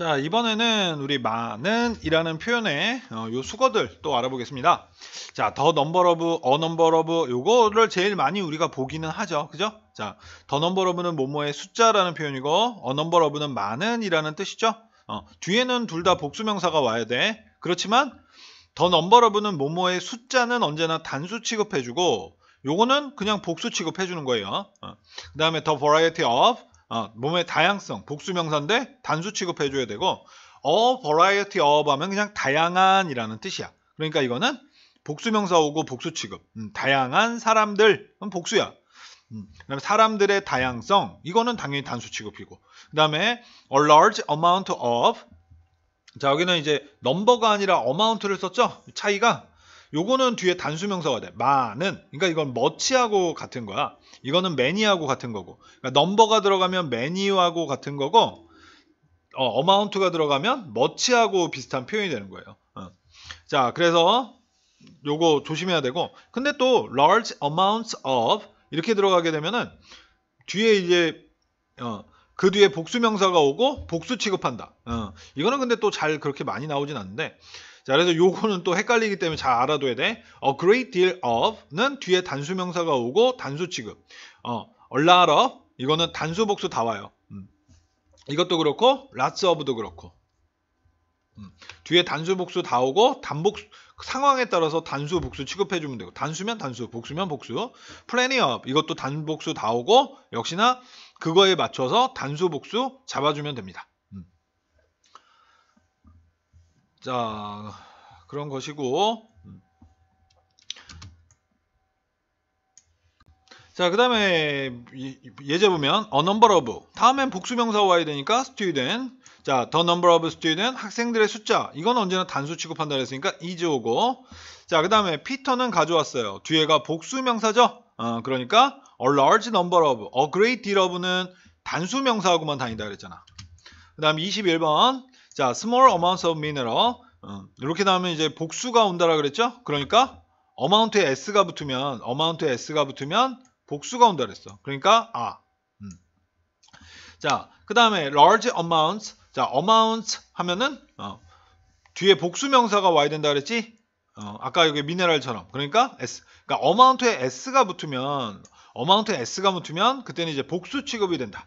자 이번에는 우리 많은이라는 표현의 어, 요 수거들 또 알아보겠습니다. 자더 넘버 러브, 어 넘버 러브 요거를 제일 많이 우리가 보기는 하죠, 그죠? 자더 넘버 러브는 뭐뭐의 숫자라는 표현이고 어 넘버 러브는 많은이라는 뜻이죠. 어, 뒤에는 둘 다 복수명사가 와야 돼. 그렇지만 더 넘버 러브는 뭐뭐의 숫자는 언제나 단수 취급해주고 요거는 그냥 복수 취급해주는 거예요. 어. 그 다음에 더 variety of 어, 몸의 다양성, 복수명사인데 단수 취급해줘야 되고 어 variety of 하면 그냥 다양한이라는 뜻이야. 그러니까 이거는 복수명사 오고 복수 취급. 음, 다양한 사람들, 복수야. 음, 사람들의 다양성, 이거는 당연히 단수 취급이고. 그다음에 a large amount of 자 여기는 이제 넘버가 아니라 amount를 썼죠. 차이가 요거는 뒤에 단수 명사가 돼. 많은. 그러니까 이건 머치하고 같은 거야. 이거는 매니하고 같은 거고. 그러니까 넘버가 들어가면 매니하고 같은 거고 어, 어마운트가 들어가면 머치하고 비슷한 표현이 되는 거예요. 어. 자, 그래서 요거 조심해야 되고 근데 또 large amounts of 이렇게 들어가게 되면은 뒤에 이제 어, 그 뒤에 복수명사가 오고 복수 취급한다. 어, 이거는 근데 또 잘 그렇게 많이 나오진 않는데 자, 그래서 요거는 또 헷갈리기 때문에 잘 알아둬야 돼. A great deal of는 뒤에 단수 명사가 오고 단수 취급. 어, a lot of 이거는 단수 복수 다 와요. 음. 이것도 그렇고 lots of도 그렇고. 음. 뒤에 단수 복수 다 오고 단복 상황에 따라서 단수 복수 취급해 주면 되고 단수면 단수, 복수면 복수. plenty of 이것도 단복수 다 오고 역시나 그거에 맞춰서 단수 복수 잡아주면 됩니다. 자 그런 것이고 자그 다음에 예제 보면 a number of 다음엔 복수명사 와야 되니까 student 자, the number of student 학생들의 숫자 이건 언제나 단수 취급한다 그랬으니까 is 오고 자, 그 다음에 피터는 가져왔어요 뒤에가 복수명사죠 어, 그러니까 a large number of a great deal of는 단수명사하고만 다닌다 그랬잖아 그 다음 21번 자, small amounts of mineral. 어, 이렇게 나오면 이제 복수가 온다라 그랬죠? 그러니까 amount에 s가 붙으면 amount에 s가 붙으면 복수가 온다 그랬어. 그러니까 아. 음. 자, 그 다음에 large amounts. 자, amounts 하면은 어, 뒤에 복수 명사가 와야 된다 그랬지? 어, 아까 여기 미네랄처럼. 그러니까 s. 그러니까 amount에 s가 붙으면 amount에 s가 붙으면 그때는 이제 복수 취급이 된다.